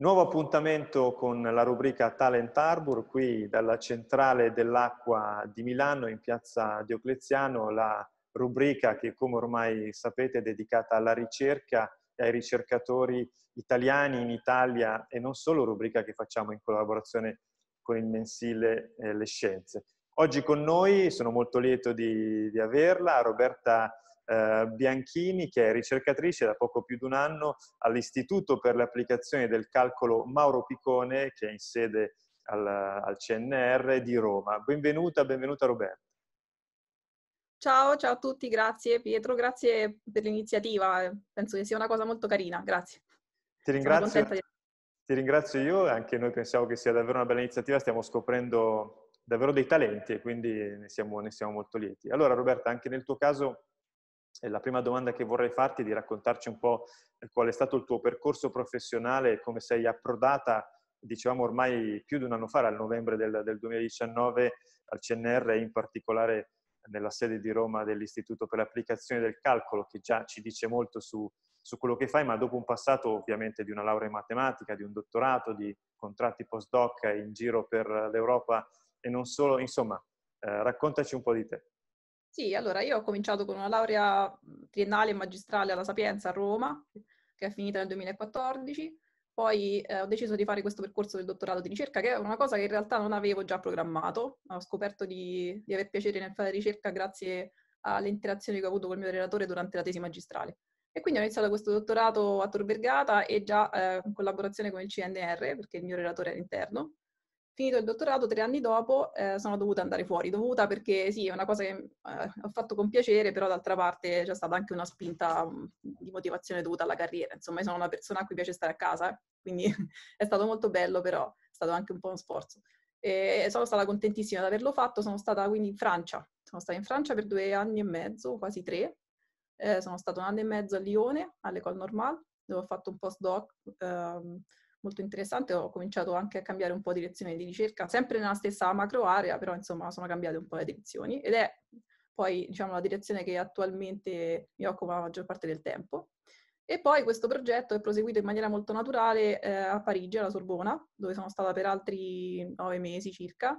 Nuovo appuntamento con la rubrica Talent Arbor, qui dalla centrale dell'acqua di Milano in piazza Diocleziano, la rubrica che come ormai sapete è dedicata alla ricerca e ai ricercatori italiani in Italia e non solo, rubrica che facciamo in collaborazione con il mensile eh, Le Scienze. Oggi con noi, sono molto lieto di, di averla, Roberta eh, Bianchini, che è ricercatrice da poco più di un anno all'Istituto per le applicazioni del calcolo Mauro Picone, che è in sede al, al CNR di Roma. Benvenuta, benvenuta Roberta. Ciao, ciao a tutti, grazie Pietro, grazie per l'iniziativa, eh. penso che sia una cosa molto carina, grazie. Ti ringrazio, ti ringrazio io anche noi pensiamo che sia davvero una bella iniziativa, stiamo scoprendo davvero dei talenti e quindi ne siamo, ne siamo molto lieti. Allora Roberta, anche nel tuo caso la prima domanda che vorrei farti è di raccontarci un po' qual è stato il tuo percorso professionale come sei approdata, diciamo ormai più di un anno fa, al novembre del, del 2019, al CNR e in particolare nella sede di Roma dell'Istituto per l'applicazione del calcolo, che già ci dice molto su, su quello che fai, ma dopo un passato ovviamente di una laurea in matematica, di un dottorato, di contratti postdoc in giro per l'Europa e non solo, insomma, eh, raccontaci un po' di te. Sì, allora io ho cominciato con una laurea triennale e magistrale alla Sapienza a Roma, che è finita nel 2014. Poi eh, ho deciso di fare questo percorso del dottorato di ricerca, che è una cosa che in realtà non avevo già programmato. Ho scoperto di, di aver piacere nel fare ricerca grazie alle interazioni che ho avuto col mio relatore durante la tesi magistrale. E quindi ho iniziato questo dottorato a Tor Vergata e già eh, in collaborazione con il CNR, perché il mio relatore era interno, finito il dottorato, tre anni dopo eh, sono dovuta andare fuori, dovuta perché sì, è una cosa che eh, ho fatto con piacere, però d'altra parte c'è stata anche una spinta di motivazione dovuta alla carriera, insomma sono una persona a cui piace stare a casa, quindi è stato molto bello, però è stato anche un po' uno sforzo. E sono stata contentissima di averlo fatto, sono stata quindi in Francia, sono stata in Francia per due anni e mezzo, quasi tre, eh, sono stata un anno e mezzo a Lione, all'École Normale, dove ho fatto un postdoc. Ehm, molto interessante, ho cominciato anche a cambiare un po' direzione di ricerca, sempre nella stessa macro area, però insomma sono cambiate un po' le direzioni ed è poi diciamo la direzione che attualmente mi occupa la maggior parte del tempo. E poi questo progetto è proseguito in maniera molto naturale eh, a Parigi, alla Sorbona, dove sono stata per altri nove mesi circa,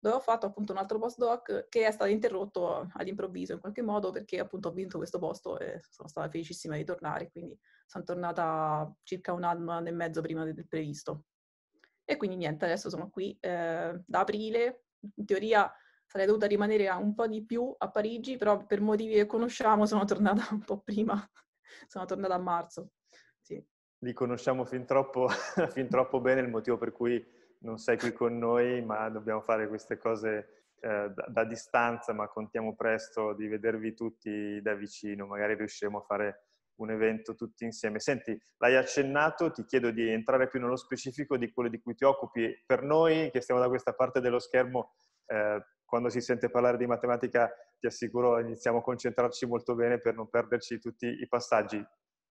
dove ho fatto appunto un altro postdoc che è stato interrotto all'improvviso in qualche modo perché appunto ho vinto questo posto e sono stata felicissima di tornare, quindi sono tornata circa un anno, un anno e mezzo prima del previsto. E quindi niente, adesso sono qui eh, da aprile, in teoria sarei dovuta rimanere un po' di più a Parigi, però per motivi che conosciamo sono tornata un po' prima, sono tornata a marzo. Sì. Li conosciamo fin troppo, fin troppo bene il motivo per cui non sei qui con noi, ma dobbiamo fare queste cose eh, da, da, distanza, ma contiamo presto di vedervi tutti da vicino, magari riusciremo a fare un evento tutti insieme. Senti, l'hai accennato, ti chiedo di entrare più nello specifico di quello di cui ti occupi. Per noi che stiamo da questa parte dello schermo, eh, quando si sente parlare di matematica, ti assicuro, iniziamo a concentrarci molto bene per non perderci tutti i passaggi.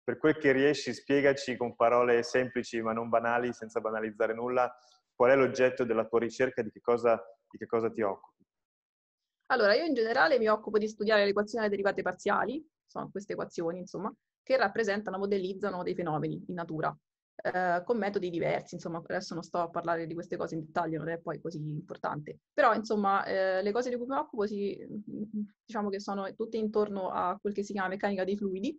Per quel che riesci, spiegaci con parole semplici ma non banali, senza banalizzare nulla, qual è l'oggetto della tua ricerca, di che cosa, di che cosa ti occupi? Allora, io in generale mi occupo di studiare le equazioni delle derivate parziali, sono queste equazioni, insomma, che rappresentano, modellizzano dei fenomeni in natura, eh, con metodi diversi, insomma, adesso non sto a parlare di queste cose in dettaglio, non è poi così importante. Però, insomma, eh, le cose di cui mi occupo, si, diciamo che sono tutte intorno a quel che si chiama meccanica dei fluidi,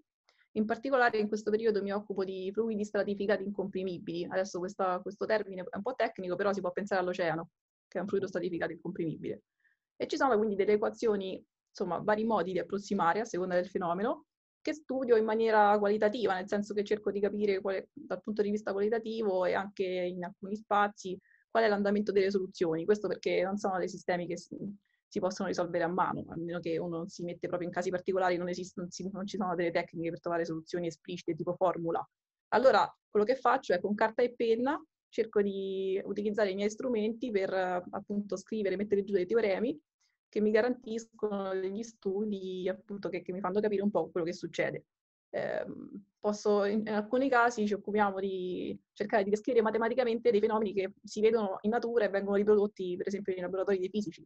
in particolare in questo periodo mi occupo di fluidi stratificati incomprimibili. Adesso questa, questo termine è un po' tecnico, però si può pensare all'oceano, che è un fluido mm-hmm. stratificato incomprimibile. E ci sono quindi delle equazioni, insomma, vari modi di approssimare a seconda del fenomeno, che studio in maniera qualitativa, nel senso che cerco di capire quale, dal punto di vista qualitativo e anche in alcuni spazi qual è l'andamento delle soluzioni. Questo perché non sono dei sistemi che si possono risolvere a mano, a meno che uno si mette proprio in casi particolari, non, esistono, non ci sono delle tecniche per trovare soluzioni esplicite tipo formula. Allora, quello che faccio è con carta e penna cerco di utilizzare i miei strumenti per appunto scrivere e mettere giù dei teoremi che mi garantiscono degli studi appunto che, che mi fanno capire un po' quello che succede. Eh, posso, in, in, alcuni casi ci occupiamo di cercare di descrivere matematicamente dei fenomeni che si vedono in natura e vengono riprodotti per esempio nei laboratori dei fisici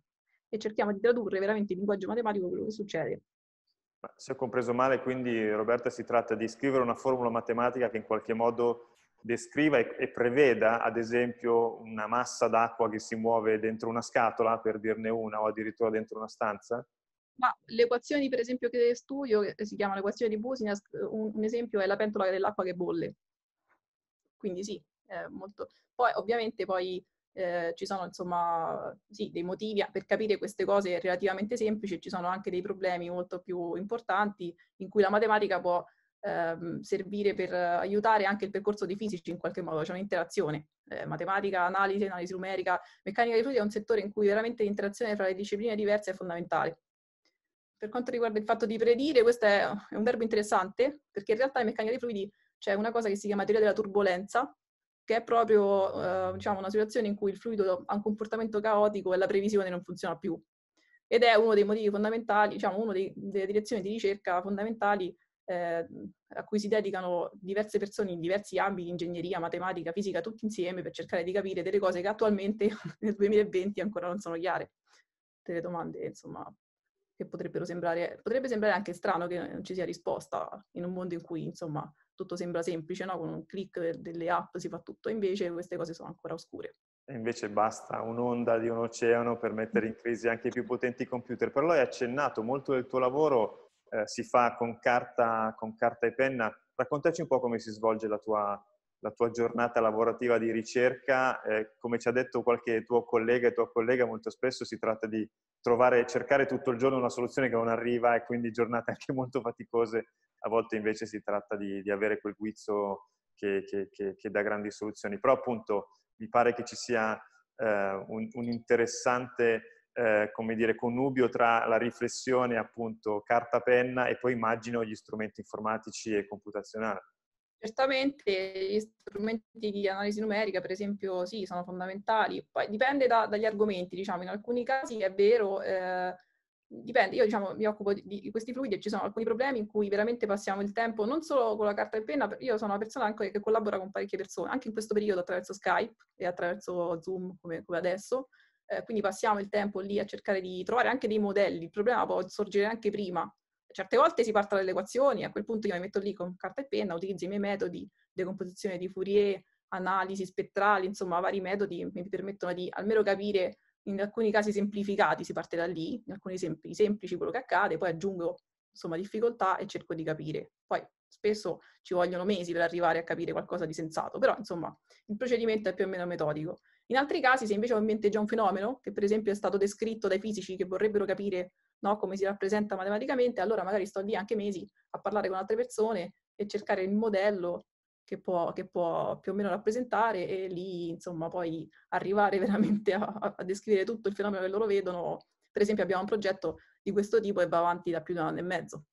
e cerchiamo di tradurre veramente in linguaggio matematico quello che succede. Ma se ho compreso male, quindi Roberta si tratta di scrivere una formula matematica che in qualche modo descriva e, preveda, ad esempio, una massa d'acqua che si muove dentro una scatola, per dirne una, o addirittura dentro una stanza? Ma le equazioni, per esempio, che studio, che eh, si chiamano equazioni di Businas, un, esempio è la pentola dell'acqua che bolle. Quindi sì, molto. Poi ovviamente poi eh, ci sono insomma sì, dei motivi per capire queste cose relativamente semplici, ci sono anche dei problemi molto più importanti in cui la matematica può ehm, servire per aiutare anche il percorso di fisici in qualche modo, c'è cioè un'interazione. Eh, matematica, analisi, analisi numerica, meccanica dei fluidi è un settore in cui veramente l'interazione fra le discipline diverse è fondamentale. Per quanto riguarda il fatto di predire, questo è un verbo interessante perché in realtà in meccanica dei fluidi c'è una cosa che si chiama teoria della turbolenza, che è proprio eh, diciamo, una situazione in cui il fluido ha un comportamento caotico e la previsione non funziona più. Ed è uno dei motivi fondamentali, diciamo, una delle direzioni di ricerca fondamentali eh, a cui si dedicano diverse persone in diversi ambiti, ingegneria, matematica, fisica, tutti insieme per cercare di capire delle cose che attualmente nel 2020 ancora non sono chiare. Delle domande, insomma, che potrebbero sembrare, potrebbe sembrare anche strano che non ci sia risposta in un mondo in cui, insomma, tutto sembra semplice, no? con un clic delle app si fa tutto, invece queste cose sono ancora oscure. E invece basta un'onda di un oceano per mettere in crisi anche i più potenti computer. Però hai accennato, molto del tuo lavoro eh, si fa con carta, con carta e penna. Raccontaci un po' come si svolge la tua, la tua giornata lavorativa di ricerca, eh, come ci ha detto qualche tuo collega e tua collega, molto spesso si tratta di trovare, cercare tutto il giorno una soluzione che non arriva e quindi giornate anche molto faticose, a volte invece si tratta di, di avere quel guizzo che, che, che, che, dà grandi soluzioni. Però appunto mi pare che ci sia eh, un, un, interessante eh, come dire, connubio tra la riflessione appunto carta-penna e poi immagino gli strumenti informatici e computazionali. Certamente gli strumenti di analisi numerica, per esempio, sì, sono fondamentali. Poi dipende da, dagli argomenti, diciamo, in alcuni casi è vero, eh, dipende. Io, diciamo, mi occupo di, di, questi fluidi e ci sono alcuni problemi in cui veramente passiamo il tempo non solo con la carta e penna, io sono una persona anche che collabora con parecchie persone, anche in questo periodo attraverso Skype e attraverso Zoom, come, come adesso. Eh, quindi passiamo il tempo lì a cercare di trovare anche dei modelli. Il problema può sorgere anche prima, certe volte si parte dalle equazioni, a quel punto io mi metto lì con carta e penna, utilizzo i miei metodi, decomposizione di Fourier, analisi spettrali, insomma vari metodi mi permettono di almeno capire in alcuni casi semplificati, si parte da lì, in alcuni esempi semplici quello che accade, poi aggiungo insomma difficoltà e cerco di capire. Poi spesso ci vogliono mesi per arrivare a capire qualcosa di sensato, però insomma il procedimento è più o meno metodico. In altri casi, se invece ho in mente già un fenomeno, che per esempio è stato descritto dai fisici che vorrebbero capire no? come si rappresenta matematicamente, allora magari sto lì anche mesi a parlare con altre persone e cercare il modello che può, che può più o meno rappresentare e lì insomma poi arrivare veramente a, a descrivere tutto il fenomeno che loro vedono. Per esempio abbiamo un progetto di questo tipo e va avanti da più di un anno e mezzo.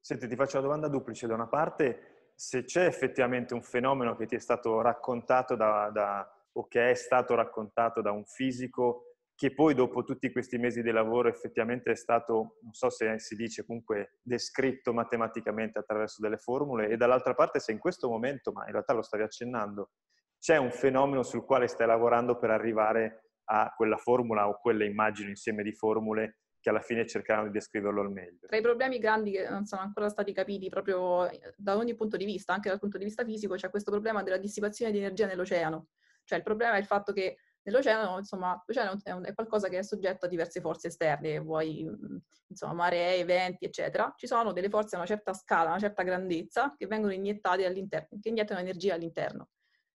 Senti, ti faccio una domanda duplice. Da una parte, se c'è effettivamente un fenomeno che ti è stato raccontato da, da, o che è stato raccontato da un fisico che poi dopo tutti questi mesi di lavoro effettivamente è stato, non so se si dice comunque, descritto matematicamente attraverso delle formule e dall'altra parte se in questo momento, ma in realtà lo stavi accennando, c'è un fenomeno sul quale stai lavorando per arrivare a quella formula o quelle immagini insieme di formule che alla fine cercheranno di descriverlo al meglio. Tra i problemi grandi che non sono ancora stati capiti proprio eh, da ogni punto di vista, anche dal punto di vista fisico, c'è questo problema della dissipazione di energia nell'oceano. Cioè il problema è il fatto che Nell'oceano, insomma, l'oceano è, un, è qualcosa che è soggetto a diverse forze esterne, vuoi, mm, insomma, maree, venti, eccetera. Ci sono delle forze a una certa scala, a una certa grandezza, che vengono iniettate all'interno, che iniettano energia all'interno.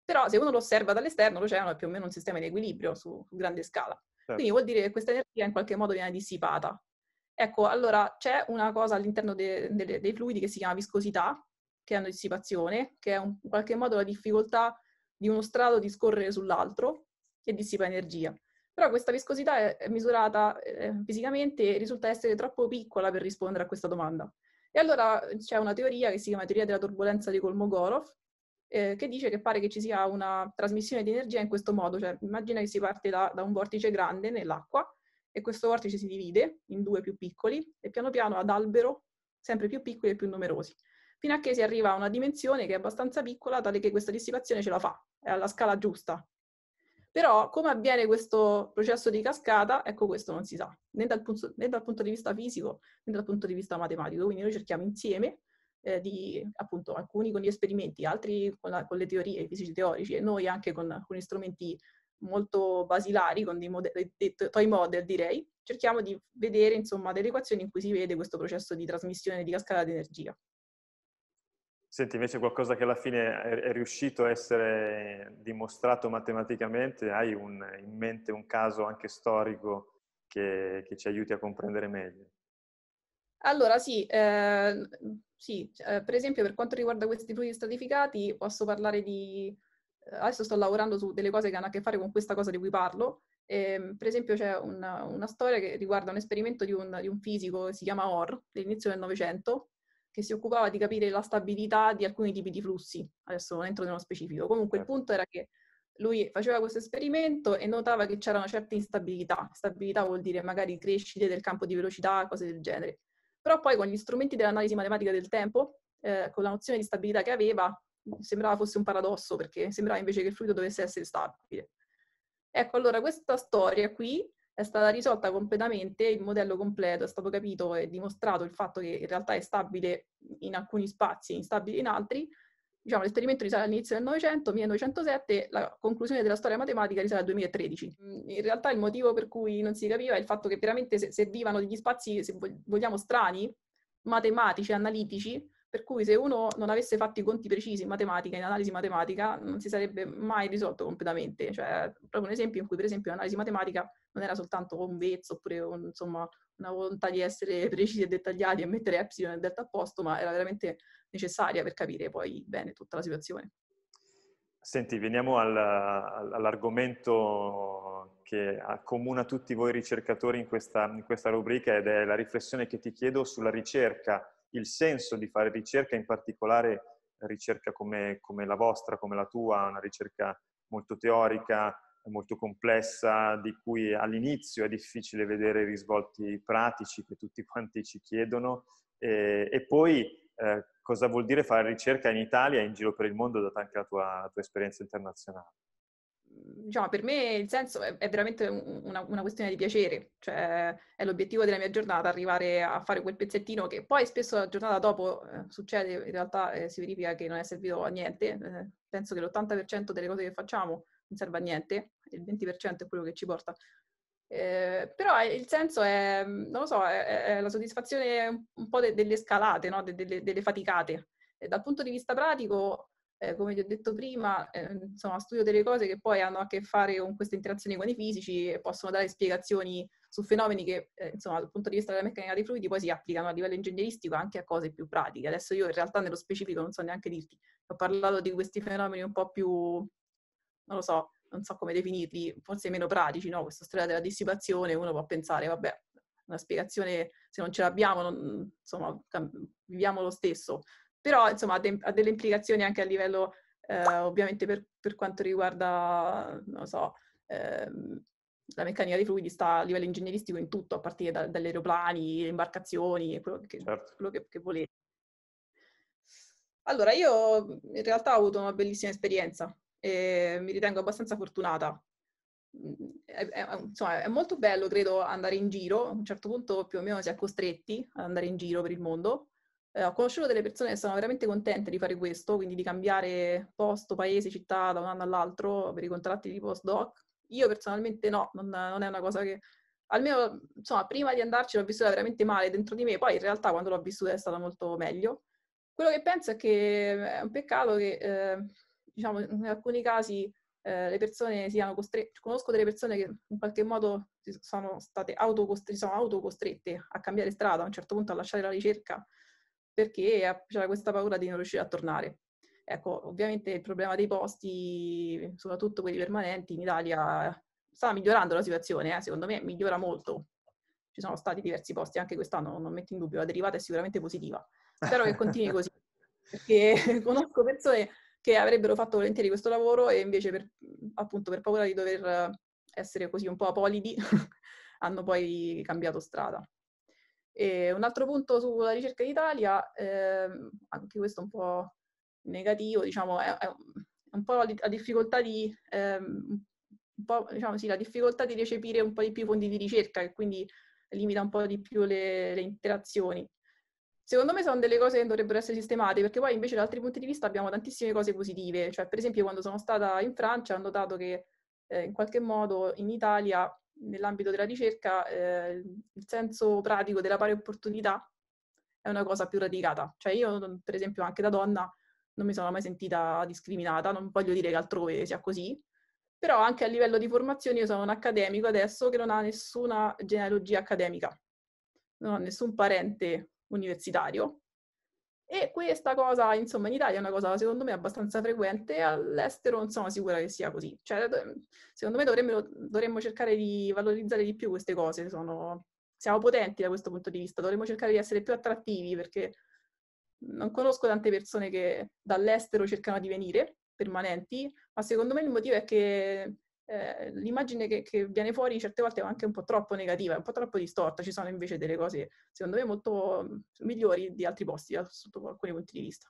Però se uno lo osserva dall'esterno, l'oceano è più o meno un sistema di equilibrio su, su grande scala. Certo. Quindi vuol dire che questa energia in qualche modo viene dissipata. Ecco, allora c'è una cosa all'interno de, de, de, dei fluidi che si chiama viscosità, che è una dissipazione, che è un, in qualche modo la difficoltà di uno strato di scorrere sull'altro, e dissipa energia. Però questa viscosità è misurata eh, fisicamente e risulta essere troppo piccola per rispondere a questa domanda. E allora c'è una teoria che si chiama teoria della turbolenza di Kolmogorov, eh, che dice che pare che ci sia una trasmissione di energia in questo modo, cioè immagina che si parte da, da un vortice grande nell'acqua e questo vortice si divide in due più piccoli e piano piano ad albero sempre più piccoli e più numerosi, fino a che si arriva a una dimensione che è abbastanza piccola tale che questa dissipazione ce la fa, è alla scala giusta, però come avviene questo processo di cascata, ecco questo non si sa, né dal, punto, né dal punto di vista fisico né dal punto di vista matematico. Quindi noi cerchiamo insieme eh, di, appunto, alcuni con gli esperimenti, altri con, la, con le teorie, i fisici teorici e noi anche con alcuni strumenti molto basilari, con dei, mode- dei toy model direi, cerchiamo di vedere insomma delle equazioni in cui si vede questo processo di trasmissione di cascata di energia. Senti, invece qualcosa che alla fine è riuscito a essere dimostrato matematicamente, hai un, in mente un caso anche storico che, che, ci aiuti a comprendere meglio? Allora sì, eh, sì eh, per esempio per quanto riguarda questi fluidi stratificati posso parlare di... Eh, adesso sto lavorando su delle cose che hanno a che fare con questa cosa di cui parlo. Eh, per esempio c'è una, una, storia che riguarda un esperimento di un, di un fisico che si chiama Orr, dell'inizio del Novecento, che si occupava di capire la stabilità di alcuni tipi di flussi. Adesso non entro nello specifico. Comunque il certo. punto era che lui faceva questo esperimento e notava che c'era una certa instabilità. Stabilità vuol dire magari crescite del campo di velocità, cose del genere. Però poi con gli strumenti dell'analisi matematica del tempo, eh, con la nozione di stabilità che aveva, sembrava fosse un paradosso perché sembrava invece che il fluido dovesse essere stabile. Ecco, allora questa storia qui è stata risolta completamente, il modello completo è stato capito e dimostrato il fatto che in realtà è stabile in alcuni spazi, e instabile in altri. Diciamo, l'esperimento risale all'inizio del Novecento, 1907, la conclusione della storia matematica risale al 2013. Mm, in realtà il motivo per cui non si capiva è il fatto che veramente servivano degli spazi, se vogliamo, strani, matematici, analitici, per cui se uno non avesse fatto i conti precisi in matematica, in analisi matematica, non si sarebbe mai risolto completamente. Cioè, proprio un esempio in cui, per esempio, l'analisi matematica non era soltanto convezzo oppure un, insomma, una volontà di essere precisi e dettagliati e mettere epsilon e delta a posto, ma era veramente necessaria per capire poi bene tutta la situazione. Senti, veniamo al, all'argomento che accomuna tutti voi ricercatori in questa, in questa rubrica ed è la riflessione che ti chiedo sulla ricerca il senso di fare ricerca, in particolare ricerca come, come la vostra, come la tua, una ricerca molto teorica, molto complessa, di cui all'inizio è difficile vedere i risvolti pratici che tutti quanti ci chiedono, e, e poi eh, cosa vuol dire fare ricerca in Italia e in giro per il mondo, data anche la tua, la tua esperienza internazionale. Mhmm, diciamo, per me il senso è, è veramente una, una, questione di piacere, cioè è l'obiettivo della mia giornata arrivare a fare quel pezzettino che poi spesso la giornata dopo eh, succede, in realtà eh, si verifica che non è servito a niente, eh, penso che l'80% delle cose che facciamo non serve a niente, il 20% è quello che ci porta. Eh, però il senso è, non lo so, è, è la soddisfazione un po' de, delle scalate, no? de, de, delle faticate. E dal punto di vista pratico, eh, come vi ho detto prima, eh, insomma, studio delle cose che poi hanno a che fare con queste interazioni con i fisici e possono dare spiegazioni su fenomeni che, eh, insomma, dal punto di vista della meccanica dei fluidi, poi si applicano a livello ingegneristico anche a cose più pratiche. Adesso io in realtà nello specifico non so neanche dirti, ho parlato di questi fenomeni un po' più, non lo so, non so come definirli, forse meno pratici, no? Questa storia della dissipazione, uno può pensare, vabbè, una spiegazione se non ce l'abbiamo, non, insomma, viviamo lo stesso però insomma ha, de- ha delle implicazioni anche a livello eh, ovviamente per, per, quanto riguarda, non so, ehm, la meccanica dei fluidi sta a livello ingegneristico in tutto, a partire da, dagli aeroplani, le imbarcazioni, quello che, certo. quello che, che volete. Allora, io mhmm, in realtà ho avuto una bellissima esperienza e mi ritengo abbastanza fortunata. Mhmm, è, è, insomma, è molto bello, credo, andare in giro. A un certo punto più o meno si è costretti ad andare in giro per il mondo eh, ho conosciuto delle persone che sono veramente contente di fare questo, quindi di cambiare posto, paese, città da un anno all'altro per i contratti di postdoc. Io personalmente no, non, non è una cosa che... Almeno, insomma, prima di andarci l'ho vissuta veramente male dentro di me, poi in realtà quando l'ho vissuta è stata molto meglio. Quello che penso è che eh, è un peccato che, eh, diciamo, in alcuni casi eh, le persone siano costrette... Conosco delle persone che in qualche modo sono state autocostrette, sono autocostrette a cambiare strada, a un certo punto a lasciare la ricerca perché c'era questa paura di non riuscire a tornare. Ecco, ovviamente il problema dei posti, soprattutto quelli permanenti, in Italia sta migliorando la situazione, eh? secondo me migliora molto. Ci sono stati diversi posti anche quest'anno, non metto in dubbio, la derivata è sicuramente positiva. Spero che continui così, perché conosco persone che avrebbero fatto volentieri questo lavoro e invece per, appunto per paura di dover essere così un po' apolidi hanno poi cambiato strada. E un altro punto sulla ricerca d'Italia, ehm, anche questo un po' negativo, diciamo, è, è un po' la difficoltà di ehm, diciamo, sì, la difficoltà di recepire un po' di più fondi di ricerca che quindi limita un po' di più le, le, interazioni. Secondo me sono delle cose che dovrebbero essere sistemate, perché poi invece da altri punti di vista abbiamo tantissime cose positive. Cioè, per esempio, quando sono stata in Francia ho notato che eh, in qualche modo in Italia nell'ambito della ricerca eh, il senso pratico della pari opportunità è una cosa più radicata. Cioè io, per esempio, anche da donna non mi sono mai sentita discriminata, non voglio dire che altrove sia così, però anche a livello di formazione io sono un accademico adesso che non ha nessuna genealogia accademica, non ho nessun parente universitario, e questa cosa, insomma, in Italia è una cosa secondo me abbastanza frequente, all'estero non sono sicura che sia così. Cioè, secondo me dovremmo, dovremmo cercare di valorizzare di più queste cose, sono, siamo potenti da questo punto di vista, dovremmo cercare di essere più attrattivi perché non conosco tante persone che dall'estero cercano di venire permanenti, ma secondo me il motivo è che eh, l'immagine che, che, viene fuori certe volte è anche un po' troppo negativa, un po' troppo distorta, ci sono invece delle cose secondo me molto mm, migliori di altri posti eh, sotto alcuni punti di vista.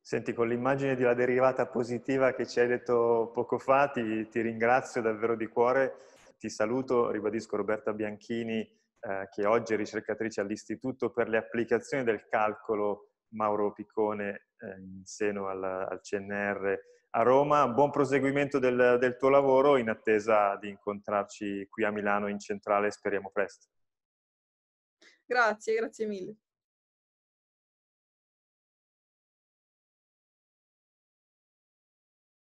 Senti, con l'immagine della derivata positiva che ci hai detto poco fa, ti, ti ringrazio davvero di cuore, ti saluto, ribadisco Roberta Bianchini, eh, che oggi è ricercatrice all'Istituto per le applicazioni del calcolo Mauro Piccone eh, in seno al, al CNR a Roma, buon proseguimento del, del tuo lavoro in attesa di incontrarci qui a Milano in centrale, speriamo presto. Grazie, grazie mille.